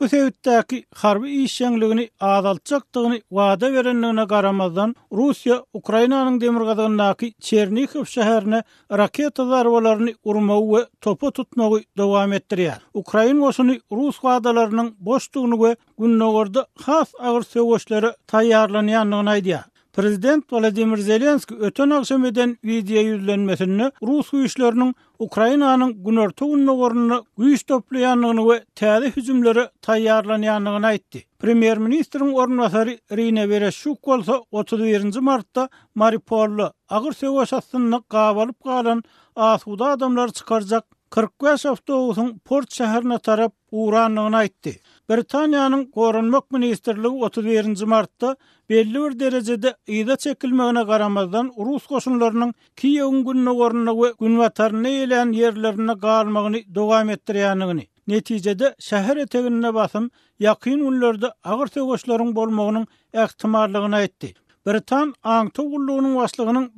Bu sebepdäki harbi işçiligini azaltjakdygyny wada berenligine garamazdan Russiýa Ukrainanyň demirgazagyndaky Chernihiv şäherine raketa zarbalaryny urmagy we topa tutmagy dowam etdirýär. Ukraina goşuny Russ gadalarynyň boşdugyny we günnogorda has agyr söwüşlere taýýarlanýanyny aýdýar. Prezident Vladimir Zelenski ötən axşamdan video yüklənməsini Rus güclərinin Ukraynanın günortu gününə qorunu güc toplayanlığını və təhdid hücumları tayarlanıyanlığını aytdı. Premier ministrin ornatari Rina Vereshchuk bolsa 31-nji martda Mariupolda ağır sevaş astynyny qawalıp qalan asuda adamlar çıkarjak 45 avtobusun Port şäherine tarap uğranlığını aytdı. Britaniýanyň Gorunmak ministrligi 31-nji martda belli bir derejede ýa-da çekilmegine garamazdan Russ goşunlarynyň Kiýew gününe gorunna we gün watarny eýlen ýerlerini galmagyny dowam etdirýändigini. Netijede şäher etegine basyp ýakyn günlerde agyr töwüşleriň bolmagynyň ähtimarlygyny aýtdy. Britan aň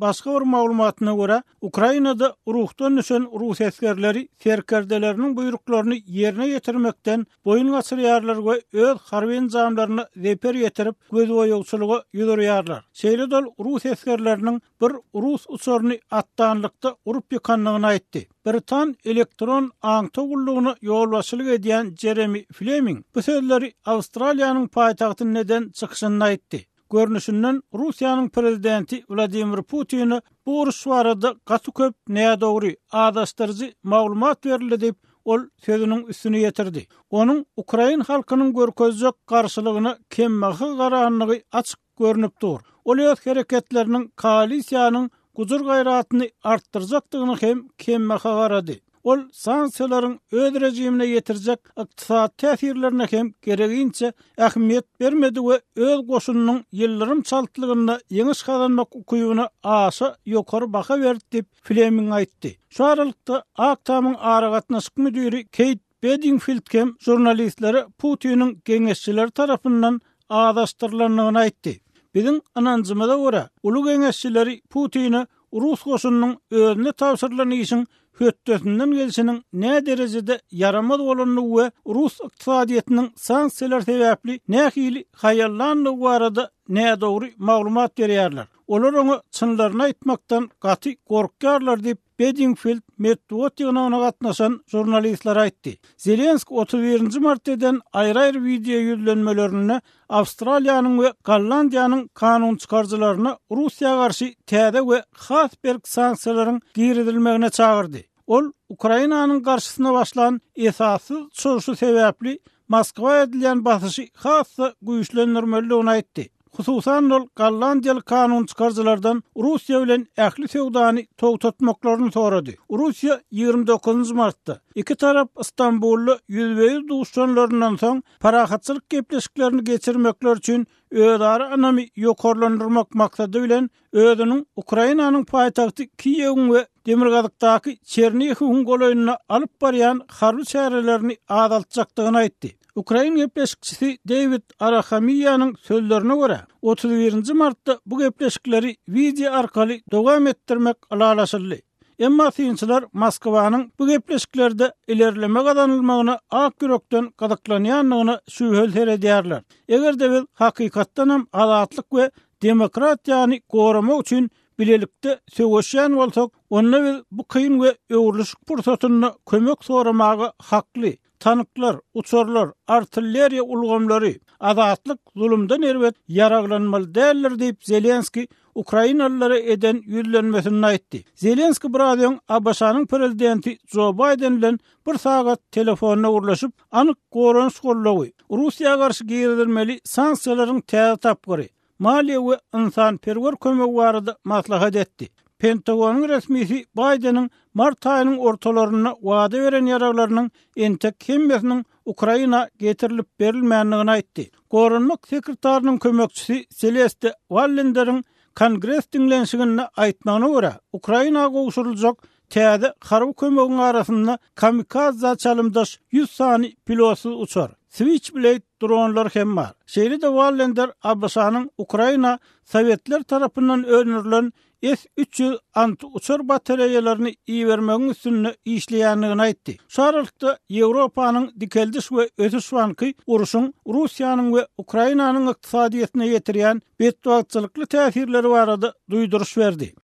başga bir maglumatyna görä, Ukrainada urukdan nüsen rus askerleri serkerdelerini buyruklaryny ýerine ýetirmekden boýun gaçyrýarlar we öz harwen zamlaryny reper ýetirip göz goýuşlugy ýydyrýarlar. Şeýledol rus askerleriniň bir rus usorny atdanlykda urup ýykanlygyny aýtdy. Britan elektron aň togullugyny ýol başlygy edýän Jeremy Fleming bu sözleri Awstraliýanyň paýtagtyny neden çykşyny aýtdy. görnüşünden Rusiyanın prezidenti Vladimir Putin'i bu uruş varada köp neye doğru adastırıcı mağlumat verildi deyip ol sözünün üstünü yetirdi. Onun Ukrayin halkının görközcek karşılığını kemmahı garanlığı açık görünüp dur. Ol yöz hareketlerinin koalisyanın kuzur gayratını arttırcaktığını hem kemmahı garadı. Ol sansiyaların öz rejimine getirecek iktisat tesirlerine hem gereğince ehmiyet vermedi ve öz koşunun yıllarım çaltılığında yeniş kazanmak okuyuna yukarı baka verdi deyip Fleming'e aitti. Şu aralıkta Aktağ'ın ağrıgatına sık müdürü Kate Bedingfield kem jurnalistleri Putin'in genişçileri tarafından ağdaştırlarına aitti. Bizim anancımıza göre ulu genişçileri Putin'i Rus goşunyň özüne tapşyrylan isin hötdesinden gelişiniň nä derejede yaramaz we Rus ykdysadyýetiniň sanksiýalar sebäpli nähili haýallanyny arada nə dogry maglumat berýärler. Olar onu çınlarına itmaktan gati korkarlar deyib, Bedingfield Metwot ýygnagyna gatnaşan jurnalistlere aýtdy. Zelensk 31-nji martdan aýry-aýry video ýüzlenmelerini Awstraliýanyň we Gollandiýanyň kanun çykarjylaryna Russiýa garşy täze we has bir sanksiýalaryň giridilmegine çagyrdy. Ol Ukrainanyň garşısına başlan esasy çoruşu sebäpli Moskva edilen basışı hasta güçlendirmeli ona etti. Hususan ol Gallandiyal kanun çıkarcılardan Rusya ölen ähli sewdany togtatmaklaryny soradı. Rusya 29 martta. iki tarap İstanbullu ýüzbeýiz duşşanlaryndan soň parahatçylyk gepleşiklerini geçirmekler üçin öýdary anami ýokarlandyrmak maksady bilen öýdünin Ukrainanyň paýtagty Kiýew we Demirgazdaky Çernihiw goýlaryny alyp bariyan harby çäreleri adalçakdygyny aýtdy. Ukrayn gepleşikçisi David Arahamiyanın sözlerine göre 31. Mart'ta bu gepleşikleri video arkali devam ettirmek alalaşırlı. Emma Sinçiler Moskova'nın bu gepleşiklerde ilerleme kazanılmağına ak gürökten kadıklanıyanlığına sühül her ediyarlar. Eğer de biz hakikatten azatlık ve demokratiyani korama uçun bilelikte sövüşen olsak onunla biz bu kıyın ve evruluşuk pursatınla kömök sorumağa haklı. tanıklar, ARTILLER artilleriya ulgamları, azatlık, ZULUMDAN ervet, yaraglanmal derler deyip Zelenski, Ukraynalılara eden yüllenmesini naitdi. Zelenski Bradyon, Abbasanın prezidenti Joe Biden bir saat telefonuna uğurlaşıp anık koron skorlogu. Rusya karşı giyirilmeli sansiyaların teyatapkari. Maliye ve insan perver kömü varada maslahat etti. Pentagonun resmisi Biden'ın Mart ayının ortalarına vaadi veren yararlarının entek kemmesinin Ukrayna getirilip berilmeyenliğine aitti. Korunmak sekretarının kömökçüsü Celeste Wallender'ın kongres dinlensiğine aitmanı vura Ukrayna kovuşurulacak tiyade karabu kömökün arasında kamikaz açalımdaş 100 sani pilosu uçar. Switchblade dronlar hem var. de Wallender Abbasan'ın Ukrayna sovetler tarafından önerilen S-300 ant uçur batareyalarını iyi vermeğin üstünlü işleyenliğine aitti. Sarılıkta Evropa'nın dikeldiş ve ötüş vankı uruşun Rusya'nın ve Ukrayna'nın iktisadiyetine getiriyen betuatçılıklı tefirleri var adı verdi.